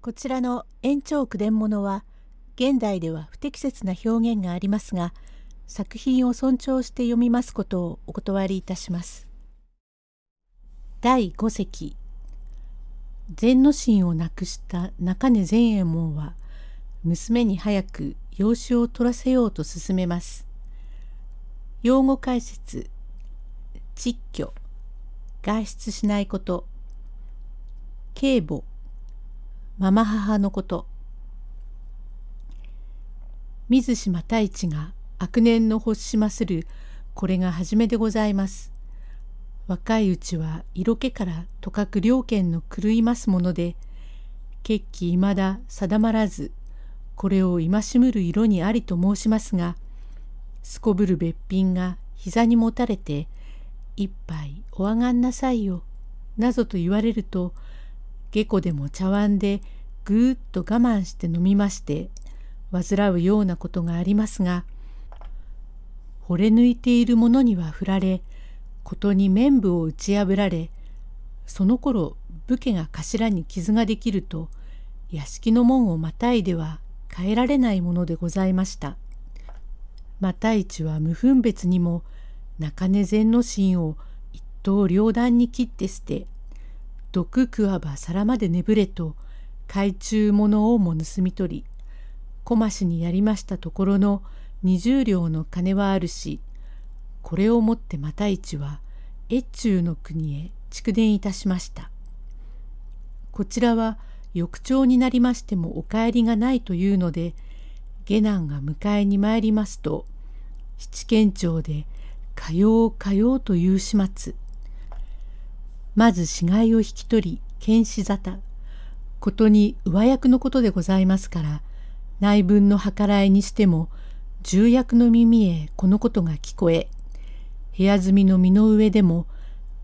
こちらの延長句伝物は現代では不適切な表現がありますが作品を尊重して読みますことをお断りいたします。第5席禅の心を亡くした中根善右衛門は娘に早く養子を取らせようと勧めます。用語解説「窒居」外出しないこと「警母」ママ母のこと。水島太一が悪年の星しまする、これが初めでございます。若いうちは色気からとかく良犬の狂いますもので、決起未だ定まらず、これを戒むる色にありと申しますが、すこぶるべっぴんが膝にもたれて、一杯おあがんなさいよ、なぞと言われると、下戸でも茶碗でぐーっと我慢して飲みまして煩うようなことがありますが惚れ抜いている者には振られことに綿部を打ち破られその頃武家が頭に傷ができると屋敷の門をまたいでは変えられないものでございました。又市は無分別にも中根禅之進を一刀両断に切って捨て毒食わば皿まで眠れと懐中物をも盗み取り小しにやりましたところの二十両の金はあるしこれをもって又一は越中の国へ蓄電いたしましたこちらは翌朝になりましてもお帰りがないというので下男が迎えに参りますと七軒町で「かようかよう」という始末まず死骸を引き取り、剣士沙汰。ことに上役のことでございますから、内分の計らいにしても、重役の耳へこのことが聞こえ、部屋住みの身の上でも、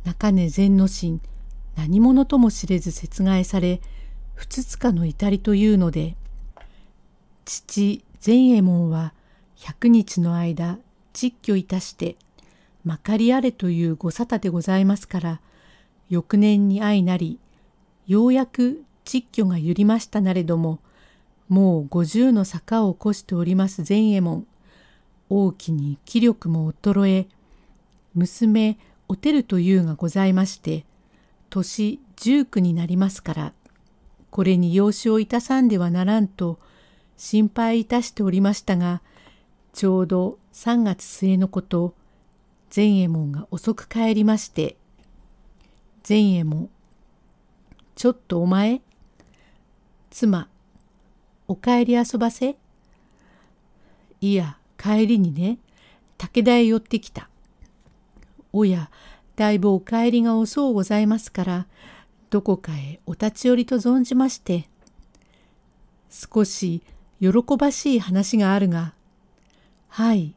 中根善之進、何者とも知れず殺害され、不つかの至りというので、父善右衛門は、百日の間、撤居いたして、まかりあれというご沙汰でございますから、翌年に相なり、ようやく窒居が揺りましたなれども、もう五十の坂を越しております善右衛門。大きに気力も衰え、娘、おてるというがございまして、年十九になりますから、これに養子をいたさんではならんと、心配いたしておりましたが、ちょうど3月末のこと、善右衛門が遅く帰りまして、前衛も、ちょっとお前妻お帰り遊ばせいや帰りにね武田へ寄ってきたおやだいぶお帰りが遅うございますからどこかへお立ち寄りと存じまして少し喜ばしい話があるがはい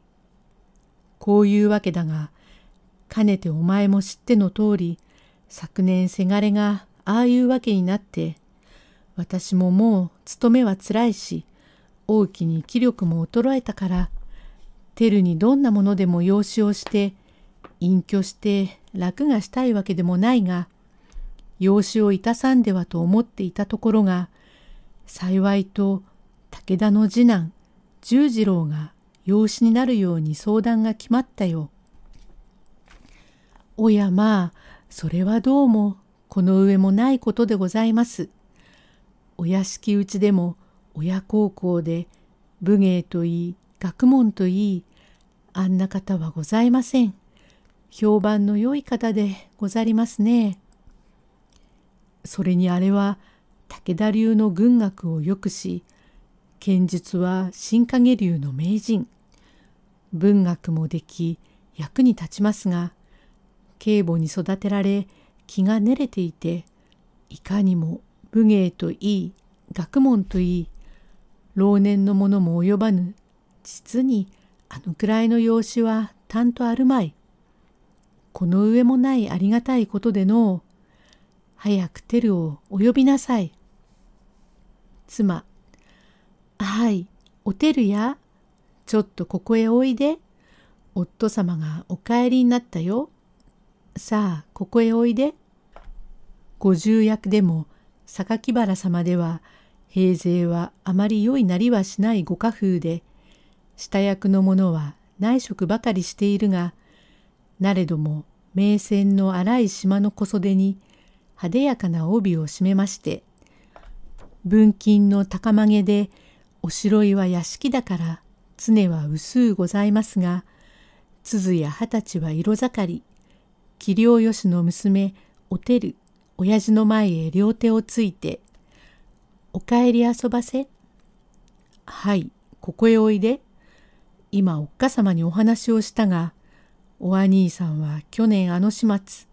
こういうわけだがかねてお前も知っての通り昨年せがれがああいうわけになって私ももう勤めはつらいし大きに気力も衰えたからテルにどんなものでも養子をして隠居して楽がしたいわけでもないが養子をいたさんではと思っていたところが幸いと武田の次男十次郎が養子になるように相談が決まったよ。おやまあそれはどうもこの上もないことでございます。お屋敷うちでも親孝行で武芸といい学問といいあんな方はございません。評判の良い方でござりますね。それにあれは武田流の軍学をよくし剣術は新影流の名人文学もでき役に立ちますが継母に育てられ気が練れていていかにも武芸といい学問といい老年の者も及ばぬ実にあのくらいの養子はたんとあるまい。この上もないありがたいことでのう早くテルをお呼びなさい。妻はい、おテルや、ちょっとここへおいで。夫様がお帰りになったよ。さあここへおいで。五重役でも榊原様では平勢はあまり良いなりはしないご家風で下役の者は内職ばかりしているがなれども名船の荒い島の小袖に派手やかな帯を締めまして文金の高曲げでおしろいは屋敷だから常は薄うございますが鈴や二十歳は色盛り量よしの娘おてる親父の前へ両手をついて「おかえり遊ばせ」「はいここへおいで」今おっかさまにお話をしたがお兄さんは去年あの始末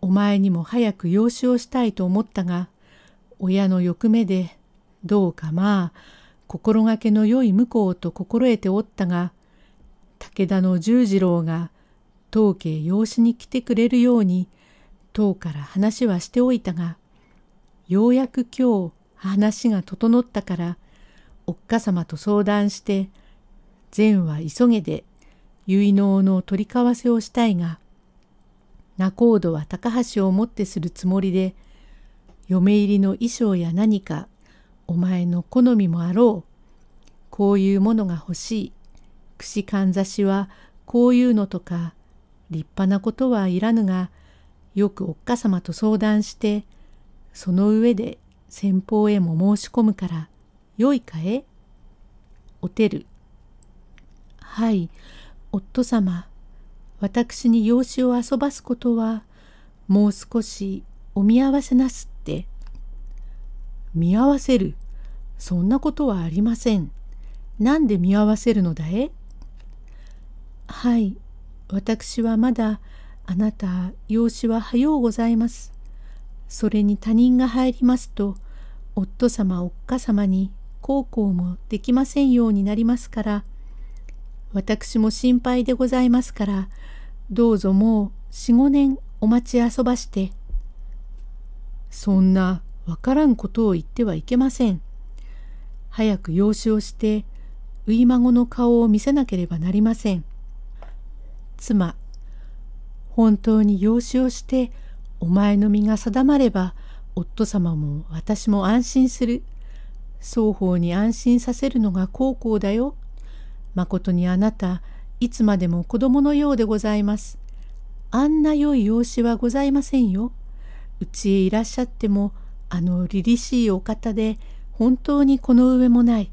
お前にも早く養子をしたいと思ったが親の欲目でどうかまあ心がけのよい向こうと心得ておったが武田の十次郎が当家養子に来てくれるように当から話はしておいたがようやく今日話が整ったからおっかさまと相談して善は急げで結納の取り交わせをしたいが仲人は高橋をもってするつもりで嫁入りの衣装や何かお前の好みもあろうこういうものが欲しい串かんざしはこういうのとか立派なことはいらぬが、よくおっかさまと相談して、その上で先方へも申し込むから、よいかえおてる。はい、夫様、私に養子を遊ばすことは、もう少しお見合わせなすって。見合わせる。そんなことはありません。なんで見合わせるのだえはい、私はまだあなた養子は早うございます。それに他人が入りますと夫様おっか様に孝行もできませんようになりますから私も心配でございますからどうぞもう45年お待ち遊ばしてそんなわからんことを言ってはいけません早く養子をして初孫の顔を見せなければなりません妻本当に養子をしてお前の身が定まれば夫様も私も安心する双方に安心させるのが孝行だよまことにあなたいつまでも子供のようでございますあんな良い養子はございませんようちへいらっしゃってもあの凛々しいお方で本当にこの上もない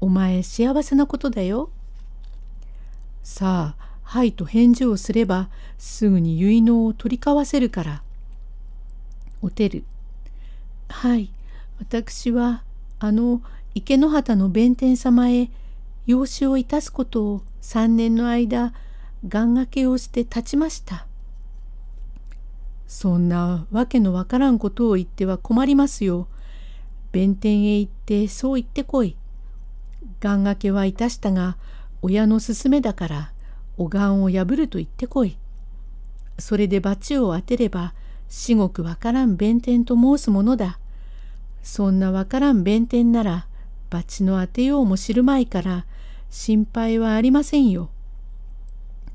お前幸せなことだよさあはいと返事をすれば、すぐに結納を取り交わせるから。おてる。はい、私は、あの、池の畑の弁天様へ、養子をいたすことを3年の間、願掛けをして立ちました。そんなわけのわからんことを言っては困りますよ。弁天へ行ってそう言ってこい。願掛けはいたしたが、親の勧めだからお願を破ると言ってこい。それで罰を当てれば至極わからん弁天と申すものだ。そんなわからん弁天なら罰の当てようも知るまいから心配はありませんよ。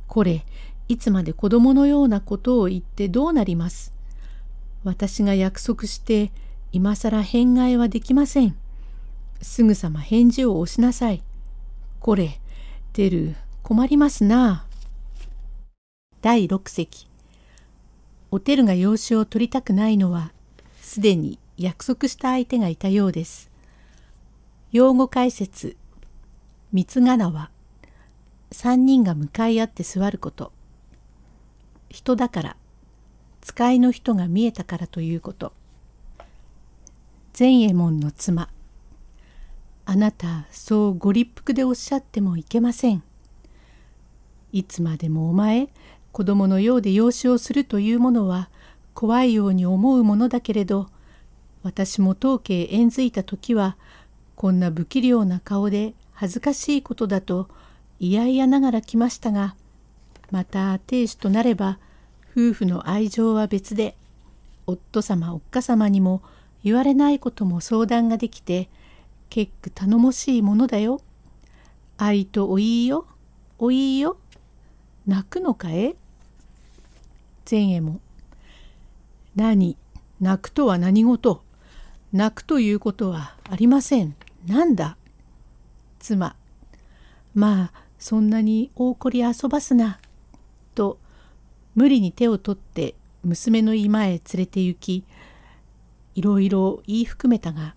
これいつまで子供のようなことを言ってどうなります私が約束して今更返害はできません。すぐさま返事を押しなさい。これ、出る、困りますな第6席おてるが養子を取りたくないのはすでに約束した相手がいたようです。用語解説三つ柄は3人が向かい合って座ること人だから使いの人が見えたからということ善右衛門の妻あなたそうご立腹でおっしゃってもいけません。いつまでもお前子供のようで養子をするというものは怖いように思うものだけれど私も当家へ縁づいた時はこんな不器量な顔で恥ずかしいことだと嫌々ながら来ましたがまた亭主となれば夫婦の愛情は別で夫様おっか様にも言われないことも相談ができて結句頼もしいものだよ。愛とおいいよおいいよ泣くのかえ前衛も何泣くとは何事泣くということはありませんなんだ妻まあそんなに大こり遊ばすなと無理に手を取って娘の居間へ連れて行きいろいろ言い含めたが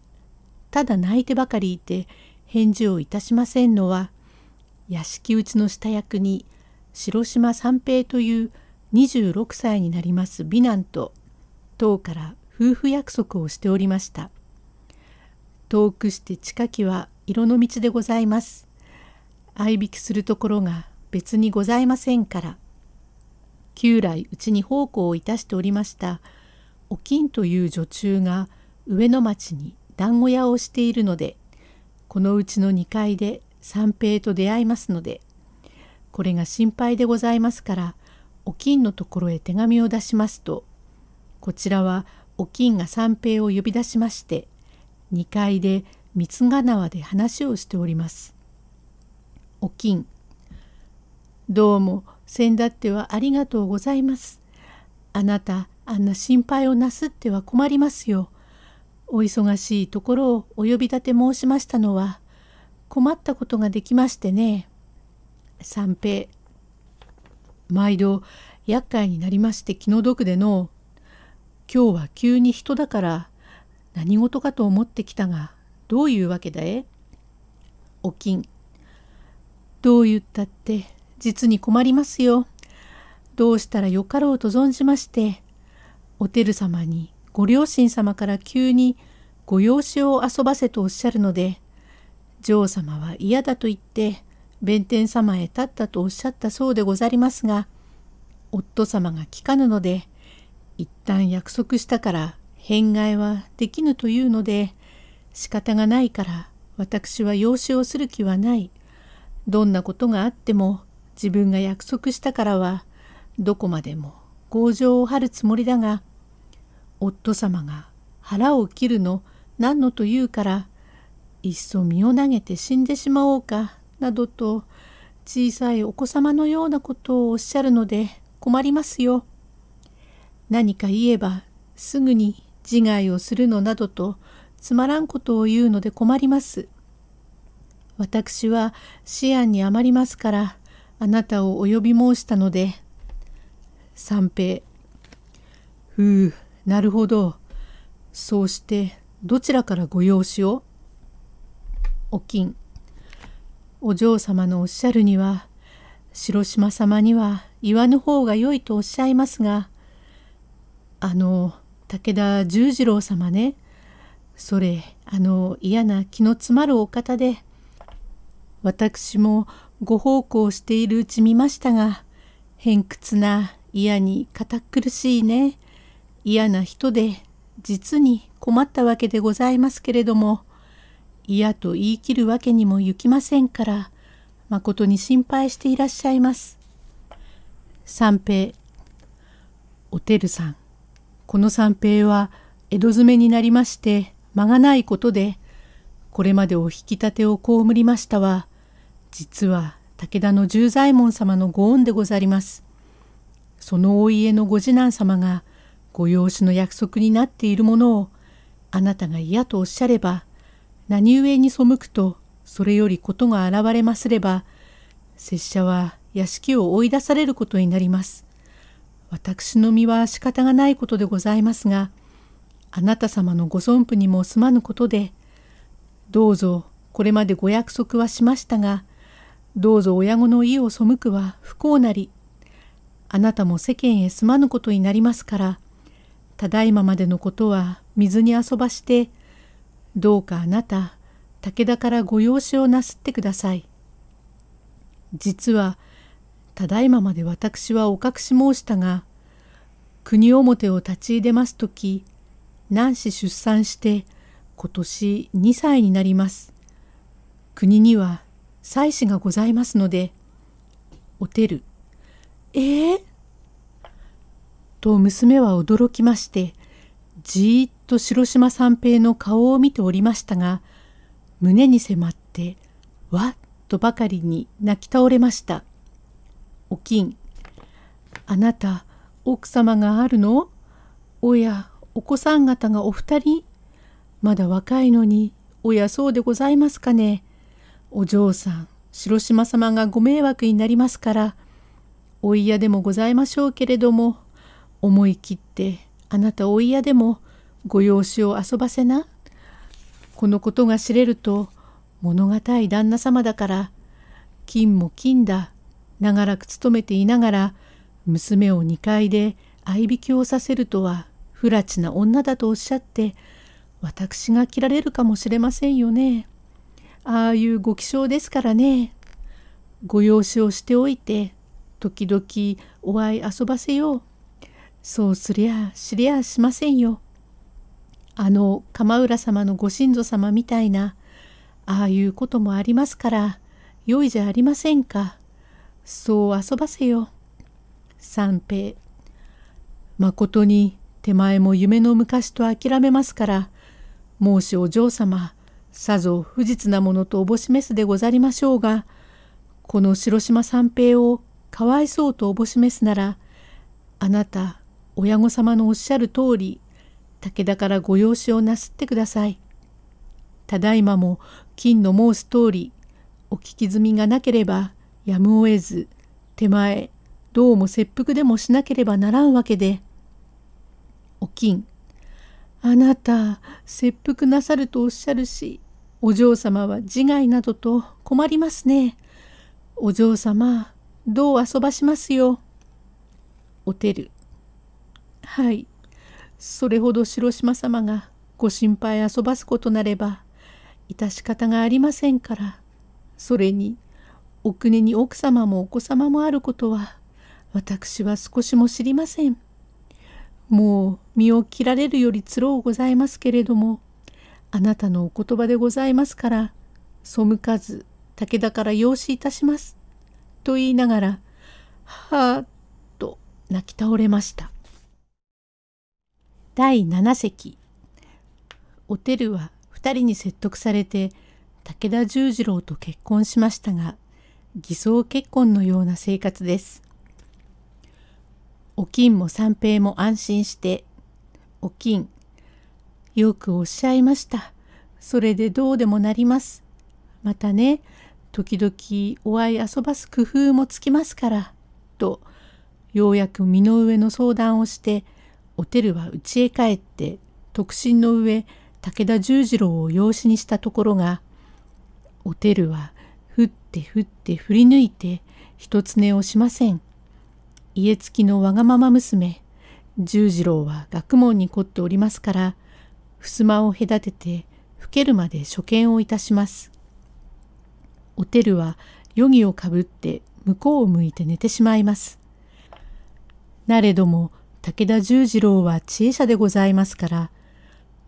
ただ泣いてばかりいて返事をいたしませんのは屋敷うちの下役に城島三平という26歳になります美男と唐から夫婦約束をしておりました。遠くして近きは色の道でございます。相引きするところが別にございませんから。旧来うちに奉公をいたしておりましたお金という女中が上野町に団子屋をしているのでこのうちの2階で三平と出会いますのでこれが心配でございますからお金のところへ手紙を出しますとこちらはお金が三平を呼び出しまして2階で三が縄で話をしております。お金どうも先だってはありがとうございます。あなたあんな心配をなすっては困りますよ。お忙しいところをお呼び立て申しましたのは困ったことができましてね。三平毎度厄介になりまして気の毒での今日は急に人だから何事かと思ってきたがどういうわけだえお金どう言ったって実に困りますよどうしたらよかろうと存じましておてる様にご両親様から急にご養子を遊ばせとおっしゃるので、女王様は嫌だと言って、弁天様へ立ったとおっしゃったそうでござりますが、夫様が聞かぬので、一旦約束したから返害はできぬというので、仕方がないから私は養子をする気はない。どんなことがあっても自分が約束したからは、どこまでも強情を張るつもりだが、夫様が腹を切るの何のと言うから、いっそ身を投げて死んでしまおうかなどと小さいお子様のようなことをおっしゃるので困りますよ。何か言えばすぐに自害をするのなどとつまらんことを言うので困ります。私は思案に余りますからあなたをお呼び申したので。三平。ふう、なるほど。そうしてどちらからご用紙をおん。お嬢様のおっしゃるには城島様には言わぬ方が良いとおっしゃいますがあの武田十次郎様ねそれあの嫌な気の詰まるお方で私もご奉公しているうち見ましたが偏屈な嫌に堅苦しいね嫌な人で実に困ったわけでございますけれども嫌と言い切るわけにもいきませんから、まことに心配していらっしゃいます。三平、おてるさん、この三平は江戸詰めになりまして間がないことで、これまでお引き立てを被りましたは、実は武田の十左衛門様のご恩でござります。そのお家のご次男様が、ご養子の約束になっているものを、あなたが嫌とおっしゃれば、何故に背くとそれよりことが現れますれば拙者は屋敷を追い出されることになります。私の身は仕方がないことでございますがあなた様のご尊父にもすまぬことでどうぞこれまでご約束はしましたがどうぞ親子の意を背くは不幸なりあなたも世間へすまぬことになりますからただいままでのことは水に遊ばしてどうかあなた、武田からご養子をなすってください。実は、ただいままで私はお隠し申したが、国表を立ち入れますとき、男子出産して今年2歳になります。国には妻子がございますので、おてる。えー、と娘は驚きまして、じーっと白島三平の顔を見ておりましたが、胸に迫って、わっとばかりに泣き倒れました。おきん、あなた、奥様があるのおや、お子さん方がお二人まだ若いのに、おやそうでございますかね。お嬢さん、白島様がご迷惑になりますから、お嫌でもございましょうけれども、思い切って、あなたお嫌でも、ご養子を遊ばせな。このことが知れると物たい旦那様だから金も金だ長らく勤めていながら娘を2階で合いきをさせるとは不らちな女だとおっしゃって私が切られるかもしれませんよね。ああいうご気性ですからね。ご養子をしておいて時々お会い遊ばせよう。そうすりゃ知りゃしませんよ。あの鎌浦様のご神祖様みたいなああいうこともありますからよいじゃありませんかそう遊ばせよ三平まことに手前も夢の昔と諦めますからうしお嬢様さぞ不実なものとおぼしめすでござりましょうがこの城島三平をかわいそうとおぼしめすならあなた親御様のおっしゃる通り武田からご用紙をなすってください。ただいまも金の申す通り、お聞き済みがなければやむを得ず、手前、どうも切腹でもしなければならんわけで。お金、あなた、切腹なさるとおっしゃるし、お嬢様は自害などと困りますね。お嬢様、どう遊ばしますよ。おてる。はい。それほど城島様がご心配遊ばすことなれば致し方がありませんからそれにお国に奥様もお子様もあることは私は少しも知りません。もう身を切られるよりつろうございますけれどもあなたのお言葉でございますから背かず武田から養子いたします」と言いながら「はっと泣き倒れました。第7席おてるは2人に説得されて武田十次郎と結婚しましたが偽装結婚のような生活です。お金も三平も安心して「お金よくおっしゃいました。それでどうでもなります。またね時々お会い遊ばす工夫もつきますから」とようやく身の上の相談をして「おてるは家へ帰って特進の上武田十次郎を養子にしたところがおてるはふってふって振り抜いて一つねをしません。家付きのわがまま娘十次郎は学問に凝っておりますから襖を隔てて老けるまで所見をいたします。おてるは余儀をかぶって向こうを向いて寝てしまいます。なれども武田十次郎は知恵者でございますから、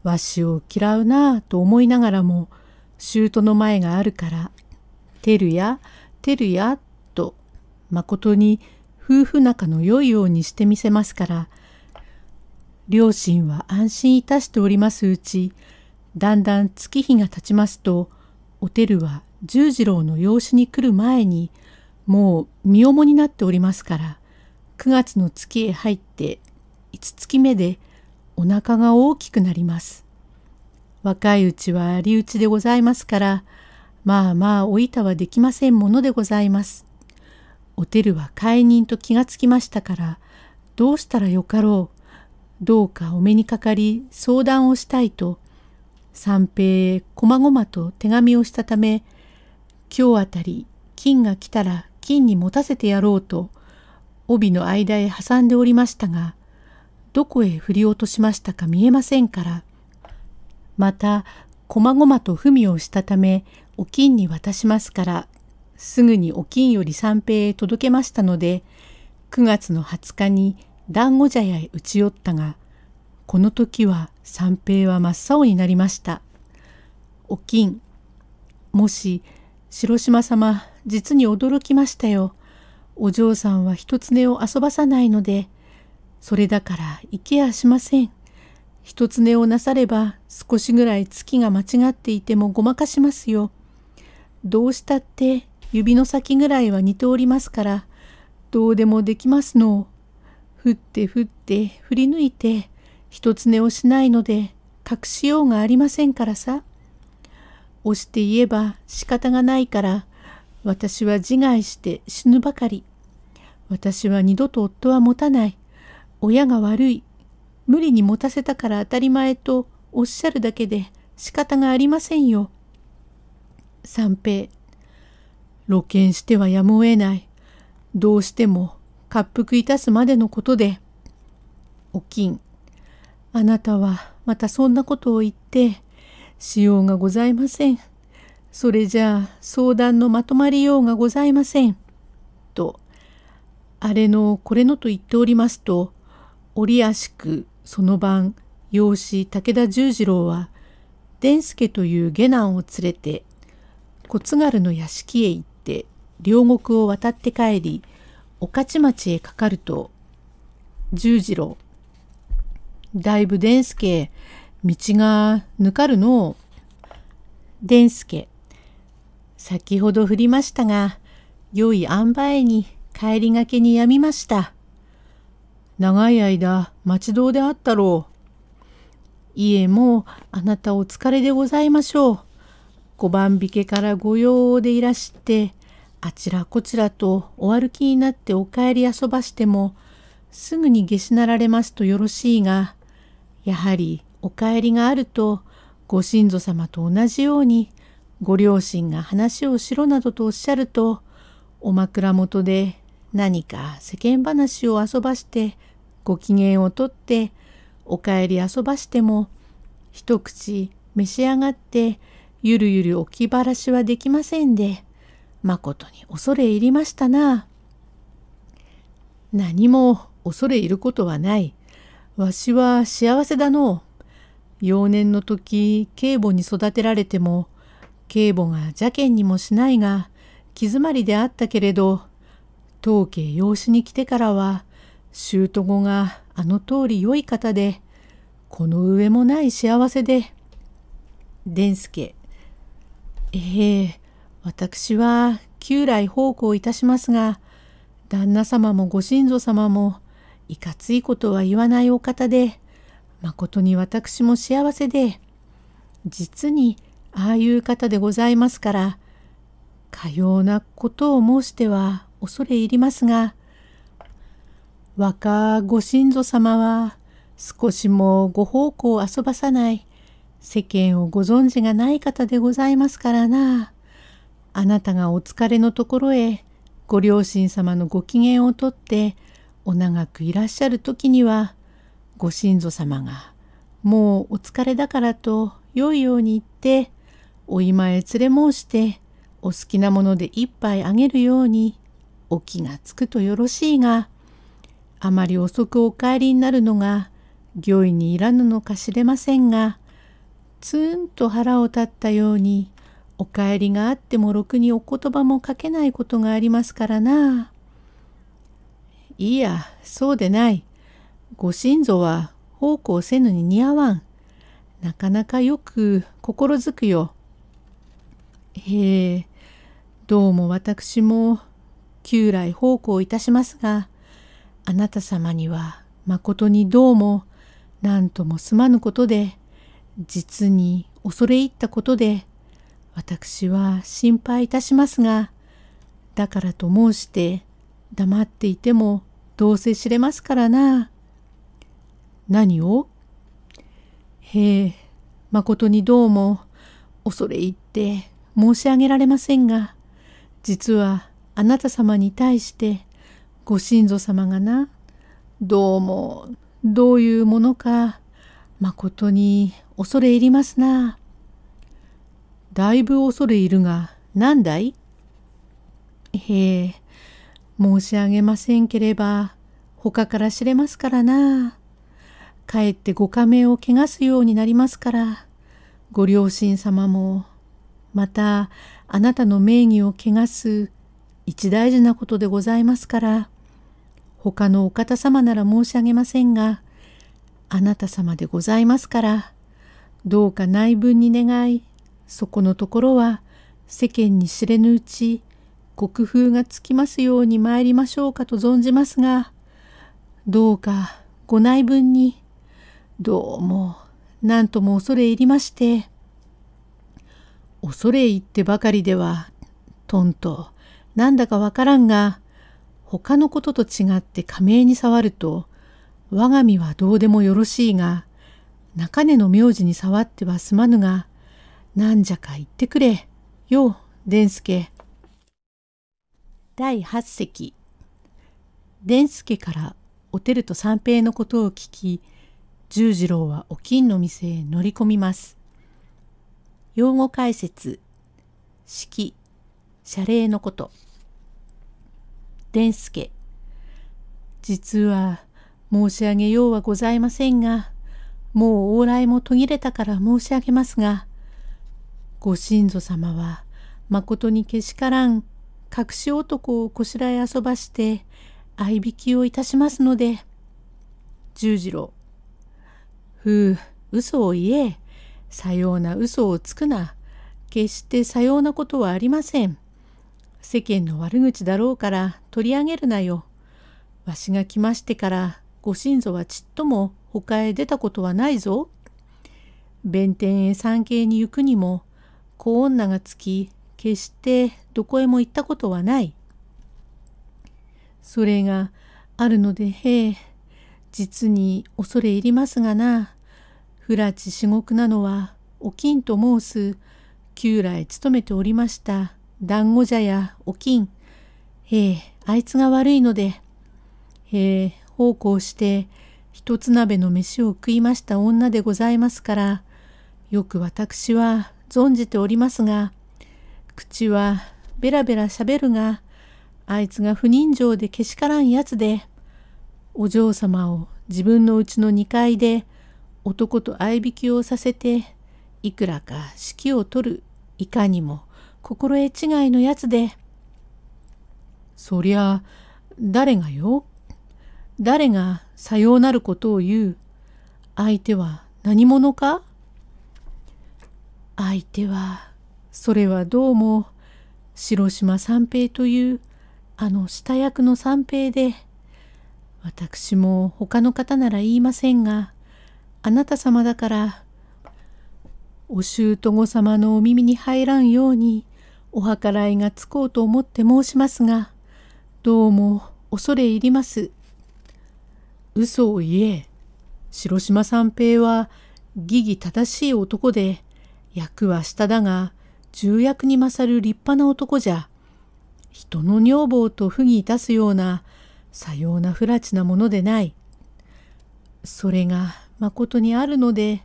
わしを嫌うなあと思いながらも、舅の前があるから、てるや、てるや、と、まことに夫婦仲の良いようにしてみせますから、両親は安心いたしておりますうち、だんだん月日が経ちますと、おてるは十次郎の養子に来る前に、もう身重になっておりますから、9月の月へ入って5月目でお腹が大きくなります。若いうちはありうちでございますから、まあまあお板はできませんものでございます。おてるは解任と気がつきましたから、どうしたらよかろう、どうかお目にかかり相談をしたいと、三平へこまごまと手紙をしたため、今日あたり金が来たら金に持たせてやろうと、帯の間へ挟んでおりましたが、どこへ振り落としましたか見えませんから。また、こまごまと文をしたため、お金に渡しますから、すぐにお金より三平へ届けましたので、9月の20日に団子茶屋へ打ち寄ったが、この時は三平は真っ青になりました。お金。もし、城島様、実に驚きましたよ。お嬢さんは一つ根を遊ばさないので、それだから行けやしません。一つ寝をなされば少しぐらい月が間違っていてもごまかしますよ。どうしたって指の先ぐらいは似ておりますから、どうでもできますの。振って振って振り抜いて、一つ寝をしないので隠しようがありませんからさ。押して言えば仕方がないから、私は自害して死ぬばかり。私は二度と夫は持たない。親が悪い、無理に持たせたから当たり前とおっしゃるだけで仕方がありませんよ。三平、露見してはやむを得ない。どうしても滑腹いたすまでのことで。お金、あなたはまたそんなことを言って、しようがございません。それじゃあ相談のまとまりようがございません。と、あれのこれのと言っておりますと、折しくその晩養子武田十次郎は伝助という下男を連れて骨軽の屋敷へ行って両国を渡って帰り御徒町へかかると十次郎だいぶ伝助道がぬかるのう。伝助先ほど降りましたが良い塩梅に帰りがけにやみました。長い間待ち遠であったろう。家えもうあなたお疲れでございましょう。小番引けから御用でいらして、あちらこちらとお歩きになってお帰り遊ばしても、すぐに下しなられますとよろしいが、やはりお帰りがあると、ご親祖様と同じように、ご両親が話をしろなどとおっしゃると、お枕元で何か世間話を遊ばしてご機嫌をとってお帰り遊ばしても一口召し上がってゆるゆる置きばらしはできませんでまことに恐れ入りましたな。何も恐れ入ることはない。わしは幸せだのう。幼年の時警母に育てられても警母が邪険にもしないが気詰まりであったけれど当家養子に来てからは舅子があの通り良い方でこの上もない幸せで。伝助ええー、私は旧来奉公いたしますが旦那様もご親族様もいかついことは言わないお方でまことに私も幸せで実にああいう方でございますからかようなことを申しては恐れ入りますが若ご神祖様は少しもご奉公を遊ばさない世間をご存知がない方でございますからな。あなたがお疲れのところへご両親様のご機嫌をとってお長くいらっしゃる時にはご神祖様がもうお疲れだからと良いように言ってお居間へ連れ申してお好きなもので一杯あげるようにお気がつくとよろしいが。あまり遅くお帰りになるのが御意にいらぬのかしれませんがつんと腹を立ったようにお帰りがあってもろくにお言葉もかけないことがありますからな。いやそうでない。ご心臓は奉公せぬに似合わん。なかなかよく心づくよ。へえどうも私も旧来奉公いたしますがあなた様にはまことにどうも何ともすまぬことで実に恐れ入ったことで私は心配いたしますがだからと申して黙っていてもどうせ知れますからな。何をへえ誠にどうも恐れ入って申し上げられませんが実はあなた様に対してご神祖様がなどうもどういうものかまことに恐れ入りますな。だいぶ恐れ入るが何だいへえ申し上げませんければ他から知れますからな。かえってご加盟を汚すようになりますからご両親様もまたあなたの名義を汚す一大事なことでございますから他のお方様なら申し上げませんが、あなた様でございますから、どうか内分に願い、そこのところは世間に知れぬうち、国風がつきますように参りましょうかと存じますが、どうかご内分に、どうも何とも恐れ入りまして、恐れ入ってばかりでは、とんと、なんだかわからんが、他のことと違って仮名に触ると、我が身はどうでもよろしいが、中根の名字に触ってはすまぬが、なんじゃか言ってくれ、よ、伝助。第八席。伝助からおてると三平のことを聞き、十次郎はお金の店へ乗り込みます。用語解説、式、謝礼のこと。伝助実は申し上げようはございませんがもう往来も途切れたから申し上げますがご神祖様はまことにけしからん隠し男をこしらえ遊ばして合いきをいたしますので十次郎ふう嘘を言えさような嘘をつくな決してさようなことはありません世間の悪口だろうから取り上げるなよ。わしが来ましてからご親祖はちっとも他へ出たことはないぞ。弁天へ参詣に行くにも子女がつき決してどこへも行ったことはない。それがあるのでへえ実に恐れ入りますがな不ち至極なのはおきんと申す旧来勤めておりました団子茶やお金、ええあいつが悪いので、ええ奉公して、一つ鍋の飯を食いました女でございますから、よく私は存じておりますが、口はベラベラしゃべるが、あいつが不人情でけしからんやつで、お嬢様を自分のうちの2階で男と相引きをさせて、いくらか指揮を取る、いかにも心得違いのやつで。そりゃ、誰がよ。誰がさようなることを言う。相手は何者か相手は、それはどうも、城島三平というあの下役の三平で、私も他の方なら言いませんが、あなた様だから、お舅様のお耳に入らんように、お計らいがつこうと思って申しますが、どうも恐れ入ります。嘘を言え。城島三平は、疑義正しい男で、役は下だが、重役に勝る立派な男じゃ。人の女房と不義いたすような、さような不埒なものでない。それがまことにあるので、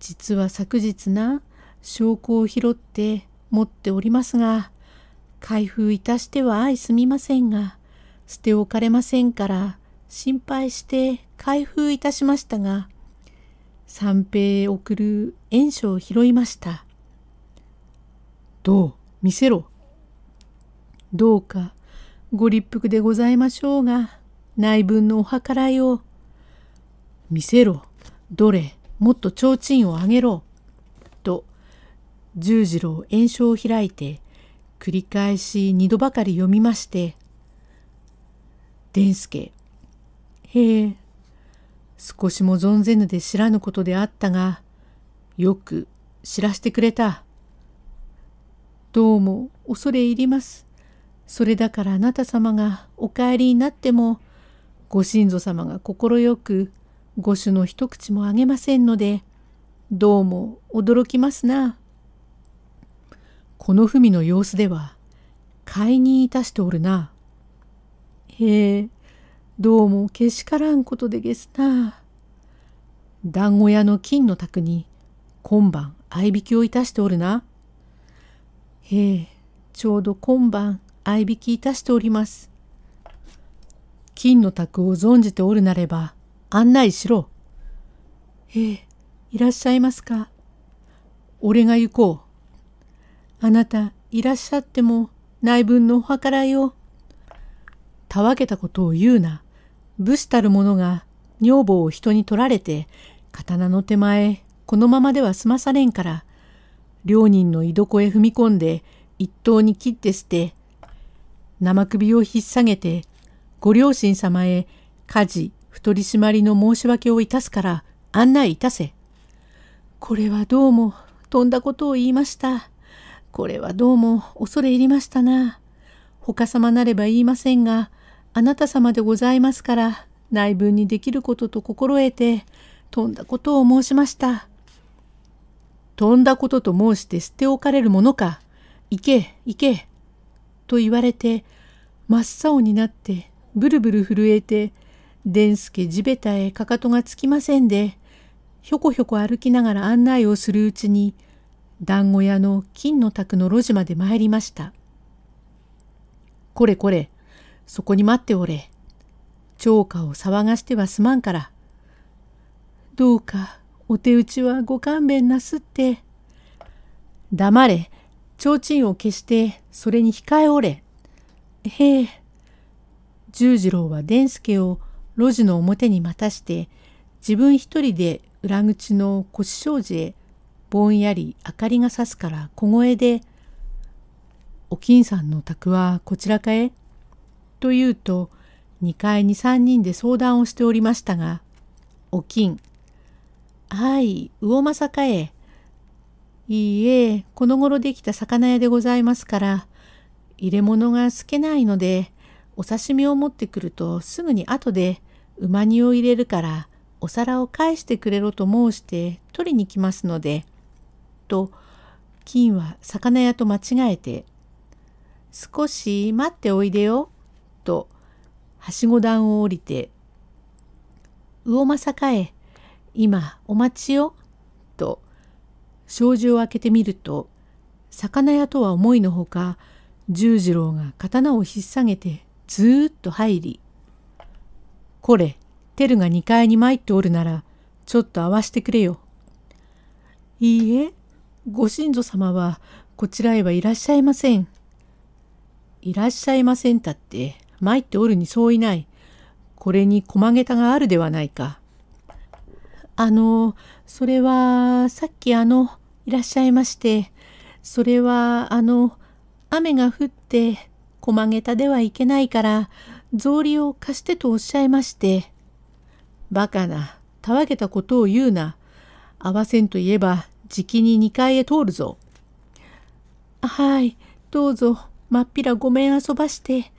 実は昨日な、証拠を拾って持っておりますが、開封いたしては相すみませんが、捨て置かれませんから、心配して開封いたしましたが、三平へ送る円書を拾いました。どう、見せろ。どうか、ご立腹でございましょうが、内分のお計らいを。見せろ、どれ、もっと提灯をあげろ。十次郎炎症を開いて繰り返し二度ばかり読みまして「伝助へえ少しも存ぜぬで知らぬことであったがよく知らしてくれた」「どうも恐れ入ります」それだからあなた様がお帰りになってもご親祖様が快く御主の一口もあげませんのでどうも驚きますな。この文の様子では、解いにいたしておるな。へえ、どうもけしからんことでげすな。団子屋の金の宅に今晩合いびきをいたしておるな。へえ、ちょうど今晩合いびきいたしております。金の宅を存じておるなれば案内しろ。へえ、いらっしゃいますか。俺が行こう。あなたいらっしゃっても内分のお計らいを。たわけたことを言うな。武士たる者が女房を人に取られて、刀の手前、このままでは済まされんから、両人の居床へ踏み込んで、一刀に切って捨て、生首を引っ提げて、ご両親様へ家事、太り締まりの申し訳をいたすから、案内いたせ。これはどうも、とんだことを言いました。これはどうも恐れ入りましたな。他様なれば言いませんが、あなた様でございますから、内分にできることと心得て、飛んだことを申しました。飛んだことと申して捨ておかれるものか、行け、行け、と言われて、真っ青になって、ブルブル震えて、伝助地べたへかかとがつきませんで、ひょこひょこ歩きながら案内をするうちに、団子屋の金の宅の路地まで参りました。これこれ、そこに待っておれ。長過を騒がしてはすまんから。どうかお手打ちはご勘弁なすって。黙れ、提灯を消してそれに控えおれ。へえ。十次郎は伝助を路地の表に待たして自分一人で裏口の腰障子へぼんやり明かりがさすから小声で、お金さんの宅はこちらかえ?」と言うと、2階に3人で相談をしておりましたが、お金、はい、魚政かえ。いいえ、この頃できた魚屋でございますから、入れ物が透けないので、お刺身を持ってくるとすぐに後で馬煮を入れるから、お皿を返してくれろと申して取りに来ますので、と金は魚屋と間違えて「少し待っておいでよ」とはしご段を降りて「魚政え今お待ちよ」と障子を開けてみると魚屋とは思いのほか十次郎が刀を引っさげてずっと入り「これテルが2階に参っておるならちょっと会わしてくれよ」「いいえご神祖様はこちらへはいらっしゃいません。いらっしゃいませんたって、参っておるにそういない。これに駒げたがあるではないか。あの、それは、さっきあの、いらっしゃいまして、それは、あの、雨が降って、駒げたではいけないから、草履を貸してとおっしゃいまして。バカな、たわけたことを言うな。合わせんといえば、じきに2階へ通るぞ。はい、どうぞ、まっぴらごめん遊ばして。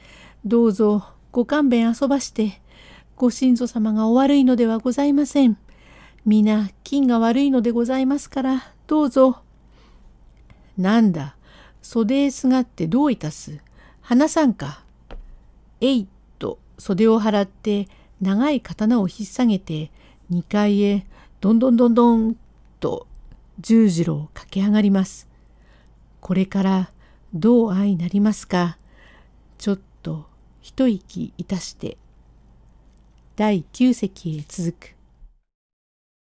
どうぞ、ご勘弁遊ばして。ご親祖様がお悪いのではございません。皆、金が悪いのでございますから、どうぞ。なんだ、袖へすがってどういたす。話さんか。えいっと、袖を払って、長い刀を引っ提げて、2階へ、どんどんどんどん、と十次郎駆け上がります。これからどう愛なりますかちょっと一息いたして第9席へ続く。